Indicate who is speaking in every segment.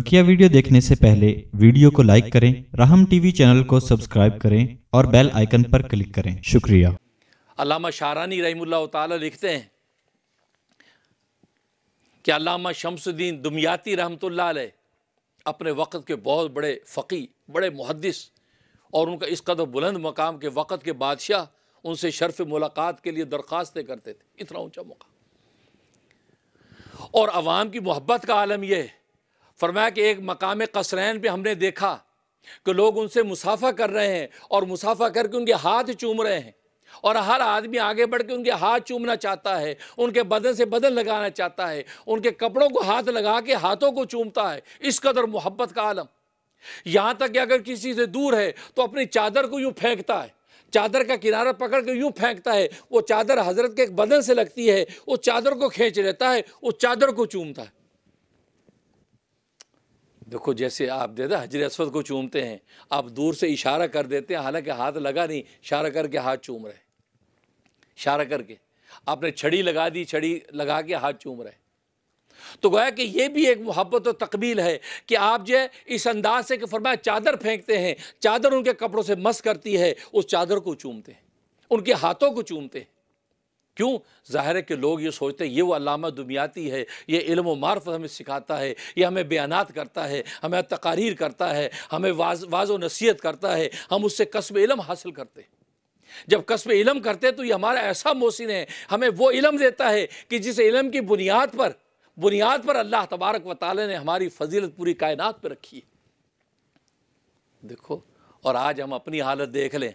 Speaker 1: बकिया वीडियो देखने से पहले वीडियो को लाइक करें राहम टीवी चैनल को सब्सक्राइब करें और बेल आइकन पर क्लिक करें शुक्रिया अलामा शारानी रही लिखते हैं कि अलामा शमसुद्दीन दुमयाती रहमतुल्ला अपने वक़्त के बहुत बड़े फकीर बड़े मुहदस और उनका इस कदर बुलंद मकाम के वक़्त के बादशाह उनसे शर्फ मुलाकात के लिए दरख्वास्तें करते थे इतना ऊँचा मौका और आवाम की मोहब्बत का आलम यह है फरमाया कि एक मकाम कसरैन पे हमने देखा कि लोग उनसे मुसाफा कर रहे हैं और मुसाफा करके उनके हाथ चूम रहे हैं और हर आदमी आगे बढ़ के उनके हाथ चूमना चाहता है उनके बदन से बदन लगाना चाहता है उनके कपड़ों को हाथ लगा के हाथों को चूमता है इस कदर मोहब्बत का आलम यहाँ तक कि अगर किसी से दूर है तो अपनी चादर को यूँ फेंकता है चादर का किनारा पकड़ के यूँ फेंकता है वो चादर हजरत के एक बदन से लगती है उस चादर को खींच लेता है उस चादर को चूमता है देखो जैसे आप देदा हजर असवद को चूमते हैं आप दूर से इशारा कर देते हैं हालांकि हाथ लगा नहीं इशारा करके हाथ चूम रहे इशारा करके आपने छड़ी लगा दी छड़ी लगा के हाथ चूम रहे तो गोया कि ये भी एक मोहब्बत और तकबील है कि आप जो है इस अंदाज से कि फरमाया चादर फेंकते हैं चादर उनके कपड़ों से मस करती है उस चादर को चूमते हैं उनके हाथों को चूमते हैं क्यों ज़ाहिर है कि लोग ये सोचते हैं ये वो अलामा दुनियाती है ये इल्म मार्फ हमें सिखाता है ये हमें बयानात करता है हमें तकारीर करता है हमें वाज व नसीहत करता है हम उससे कस्ब इलम हासिल करते हैं जब कस्ब इलम करते हैं तो ये हमारा ऐसा मोहसिन है हमें वो इलम देता है कि जिस इलम की बुनियाद पर बुनियाद पर अल्लाह तबारक व ताली ने हमारी फजीलत पूरी कायनात पर रखी है देखो और आज हम अपनी हालत देख लें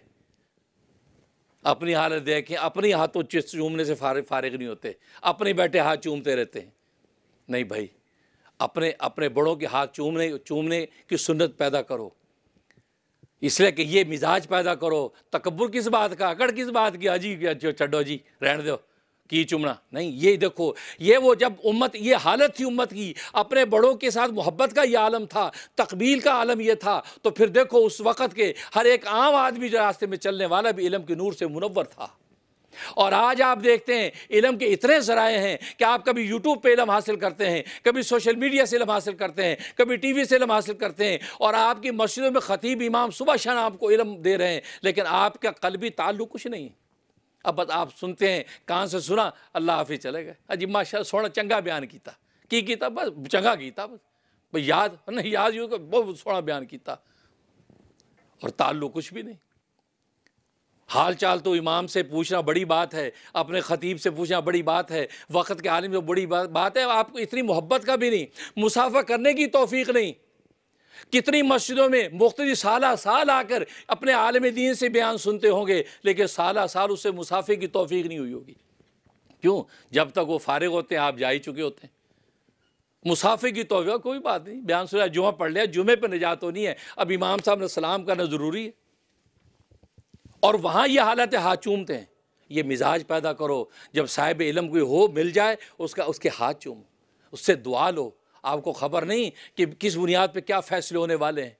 Speaker 1: अपनी हालत देखें अपनी हाथों चिस्त चूमने से फारिग फारिग नहीं होते अपने बैठे हाथ चूमते रहते हैं नहीं भाई अपने अपने बड़ों के हाथ चूमने चूमने की सुन्नत पैदा करो इसलिए कि ये मिजाज पैदा करो तकबर किस बात का अकड़ किस बात की अजी चड्डो जी रहने दो की चुमड़ा नहीं ये देखो ये वो जब उम्मत ये हालत थी उम्मत की अपने बड़ों के साथ मोहब्बत का ये आलम था तकबील का आलम ये था तो फिर देखो उस वक़्त के हर एक आम आदमी जो रास्ते में चलने वाला भी इलम के नूर से मुनवर था और आज आप देखते हैं इलम के इतने ज़राए हैं कि आप कभी यूट्यूब पे इलम हासिल करते हैं कभी सोशल मीडिया से इलम हासिल करते हैं कभी टीवी से इलम हासिल करते हैं और आपकी मस्जिदों में ख़तीब इमाम सुबह शाम आपको इलम दे रहे हैं लेकिन आपका कल भी ताल्लुक कुछ नहीं है अब आप सुनते हैं कहाँ से सुना अल्लाह हाफि चले गए अजी हाँ माशा सोना चंगा बयान किया की किया बस चंगा किया बस भाई याद नहीं याद यू बहुत सोना बयान किया और ताल्लुक कुछ भी नहीं हाल चाल तो इमाम से पूछना बड़ी बात है अपने ख़तीब से पूछना बड़ी बात है वक़्त के आलिम से बड़ी बात है आपको इतनी मोहब्बत का भी नहीं मुसाफा करने की तोफ़ी नहीं कितनी मस्जिदों में मुख्त साल साल आकर अपने आलम दीन से बयान सुनते होंगे लेकिन साल साल उससे मुसाफे की तोफीक नहीं हुई होगी क्यों जब तक वो फारग होते हैं आप जा ही चुके होते हैं मुसाफे की तोबा कोई बात नहीं बयान सुना जुमा पढ़ लिया जुमे पर निजात होनी है अब इमाम साहब ने सलाम करना ज़रूरी है और वहाँ ये हालत हाथ चूमते हैं ये मिजाज पैदा करो जब साहिब इलम कोई हो मिल जाए उसका उसके हाथ चूमो उससे दुआ लो आपको खबर नहीं कि किस बुनियाद पर क्या फैसले होने वाले हैं